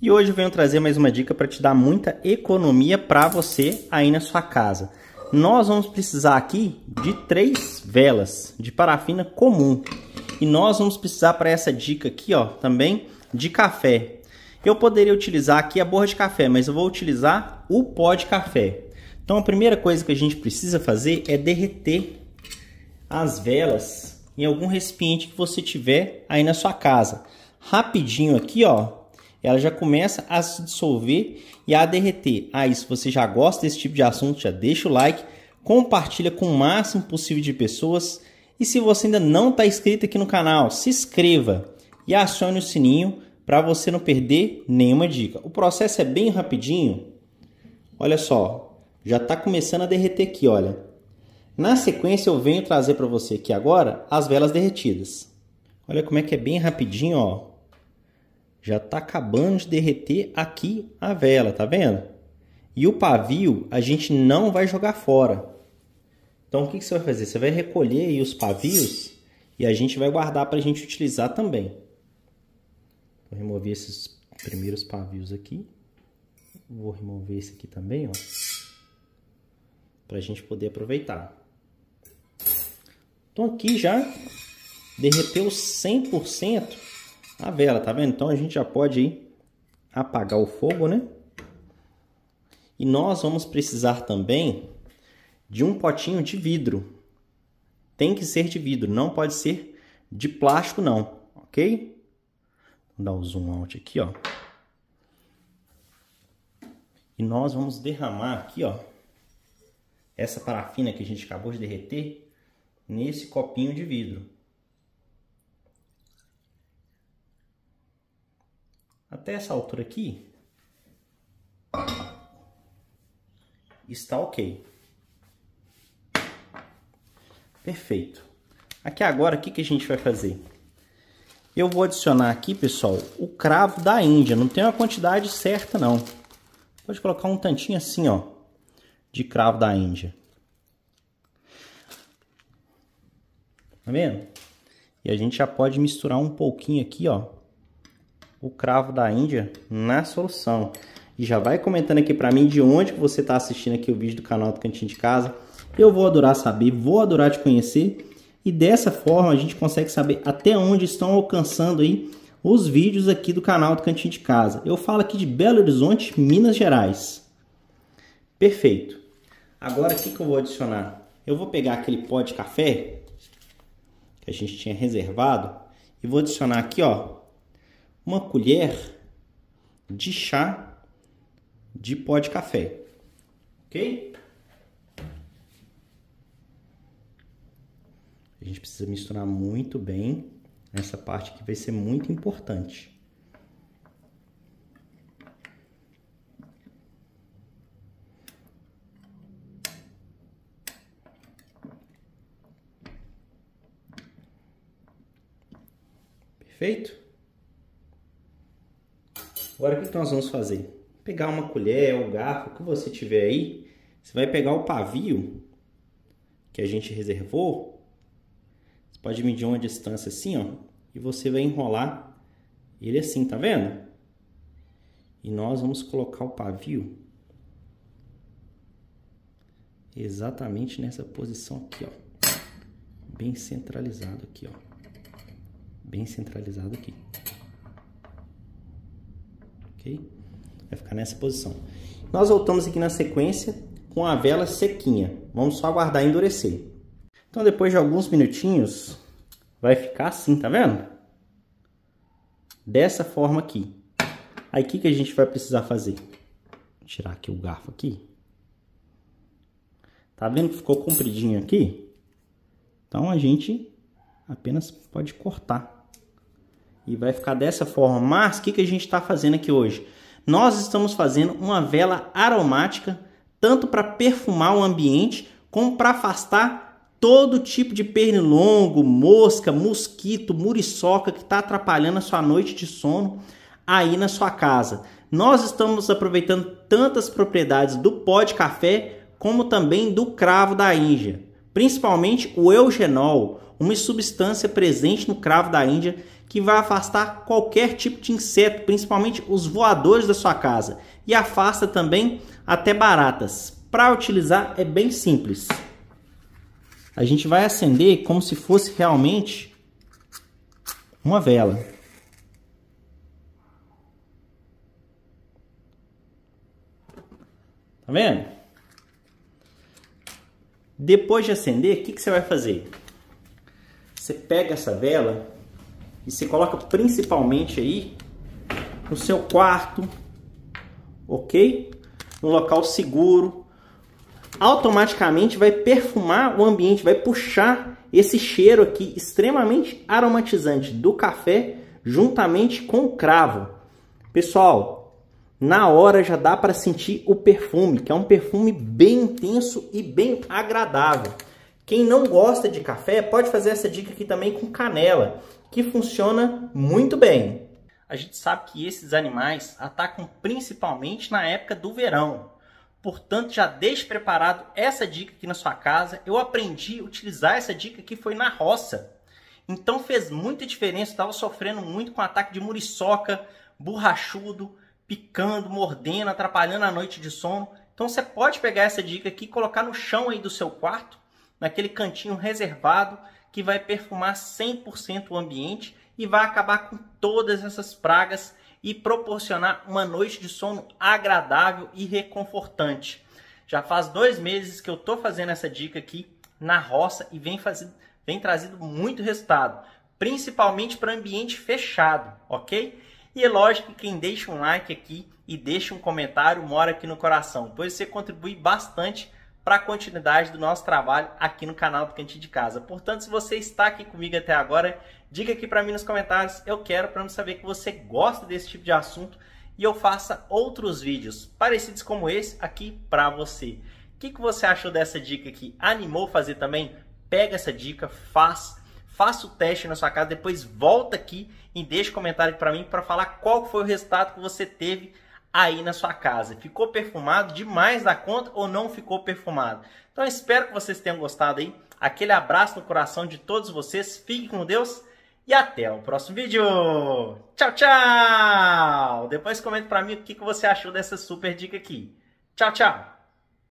E hoje eu venho trazer mais uma dica para te dar muita economia para você aí na sua casa. Nós vamos precisar aqui de três velas de parafina comum. E nós vamos precisar para essa dica aqui, ó, também de café. Eu poderia utilizar aqui a borra de café, mas eu vou utilizar o pó de café. Então a primeira coisa que a gente precisa fazer é derreter as velas em algum recipiente que você tiver aí na sua casa. Rapidinho aqui, ó, ela já começa a se dissolver e a derreter. Aí, ah, se você já gosta desse tipo de assunto, já deixa o like, compartilha com o máximo possível de pessoas. E se você ainda não está inscrito aqui no canal, se inscreva e acione o sininho para você não perder nenhuma dica. O processo é bem rapidinho. Olha só, já está começando a derreter aqui, olha. Na sequência eu venho trazer para você aqui agora as velas derretidas. Olha como é que é bem rapidinho, ó. Já está acabando de derreter aqui a vela, tá vendo? E o pavio a gente não vai jogar fora. Então o que, que você vai fazer? Você vai recolher aí os pavios e a gente vai guardar para a gente utilizar também. Vou remover esses primeiros pavios aqui. Vou remover esse aqui também, ó. Para a gente poder aproveitar. Então aqui já derreteu 100% a vela, tá vendo? Então a gente já pode apagar o fogo, né? E nós vamos precisar também de um potinho de vidro. Tem que ser de vidro, não pode ser de plástico não, ok? Vou dar o um zoom out aqui, ó. E nós vamos derramar aqui, ó, essa parafina que a gente acabou de derreter nesse copinho de vidro. até essa altura aqui, está ok. Perfeito. Aqui agora, o que, que a gente vai fazer? Eu vou adicionar aqui, pessoal, o cravo da Índia. Não tem uma quantidade certa, não. Pode colocar um tantinho assim, ó, de cravo da Índia. Tá vendo? E a gente já pode misturar um pouquinho aqui, ó, o cravo da Índia na solução. E já vai comentando aqui para mim de onde você está assistindo aqui o vídeo do canal do Cantinho de Casa. Eu vou adorar saber, vou adorar te conhecer. E dessa forma a gente consegue saber até onde estão alcançando aí os vídeos aqui do canal do Cantinho de Casa. Eu falo aqui de Belo Horizonte, Minas Gerais. Perfeito. Agora o que, que eu vou adicionar? Eu vou pegar aquele pó de café que a gente tinha reservado e vou adicionar aqui, ó, uma colher de chá de pó de café. Ok? A gente precisa misturar muito bem essa parte que vai ser muito importante. Perfeito? Agora o que, nós vamos fazer? Pegar uma colher ou um garfo, o que você tiver aí, você vai pegar o pavio que a gente reservou. Você pode medir uma distância assim, ó, e você vai enrolar ele assim, tá vendo? E nós vamos colocar o pavio exatamente nessa posição aqui, ó. Bem centralizado aqui, ó. Bem centralizado aqui. Vai ficar nessa posição. Nós voltamos aqui na sequência com a vela sequinha. Vamos só aguardar endurecer. Então, depois de alguns minutinhos, vai ficar assim, tá vendo? Dessa forma aqui. Aí, o que, que a gente vai precisar fazer? Vou tirar aqui o garfo aqui. Tá vendo que ficou compridinho aqui? Então, a gente apenas pode cortar e vai ficar dessa forma. Mas o que, que a gente está fazendo aqui hoje? Nós estamos fazendo uma vela aromática, tanto para perfumar o ambiente, como para afastar todo tipo de pernilongo, mosca, mosquito, muriçoca que está atrapalhando a sua noite de sono aí na sua casa. Nós estamos aproveitando tantas propriedades do pó de café, como também do cravo da Índia, principalmente o eugenol, uma substância presente no cravo da Índia que vai afastar qualquer tipo de inseto, principalmente os voadores da sua casa, e afasta também até baratas. Para utilizar é bem simples. A gente vai acender como se fosse realmente uma vela. Tá vendo? Depois de acender, o que, que você vai fazer? Você pega essa vela e se coloca principalmente aí no seu quarto, ok? no local seguro. Automaticamente vai perfumar o ambiente, vai puxar esse cheiro aqui extremamente aromatizante do café juntamente com o cravo. Pessoal, na hora já dá para sentir o perfume, que é um perfume bem intenso e bem agradável. Quem não gosta de café pode fazer essa dica aqui também com canela, que funciona muito bem. A gente sabe que esses animais atacam principalmente na época do verão. Portanto, já deixe preparado essa dica aqui na sua casa. Eu aprendi a utilizar essa dica que foi na roça. Então fez muita diferença, estava sofrendo muito com ataque de muriçoca, borrachudo, picando, mordendo, atrapalhando a noite de sono. Então você pode pegar essa dica aqui, e colocar no chão aí do seu quarto naquele cantinho reservado que vai perfumar 100% o ambiente e vai acabar com todas essas pragas e proporcionar uma noite de sono agradável e reconfortante. Já faz dois meses que eu estou fazendo essa dica aqui na roça e vem, faz... vem trazendo muito resultado, principalmente para ambiente fechado, ok? E é lógico que quem deixa um like aqui e deixa um comentário mora aqui no coração, pois você contribui bastante para a continuidade do nosso trabalho aqui no canal do Cantinho de Casa. Portanto, se você está aqui comigo até agora, diga aqui para mim nos comentários, eu quero para saber que você gosta desse tipo de assunto e eu faça outros vídeos parecidos como esse aqui para você. O que, que você achou dessa dica aqui? Animou fazer também? Pega essa dica, faz, faça o teste na sua casa, depois volta aqui e deixa um comentário para mim para falar qual foi o resultado que você teve aí na sua casa. Ficou perfumado demais da conta ou não ficou perfumado? Então espero que vocês tenham gostado aí. Aquele abraço no coração de todos vocês. Fiquem com Deus e até o próximo vídeo. Tchau, tchau! Depois comenta para mim o que você achou dessa super dica aqui. Tchau, tchau!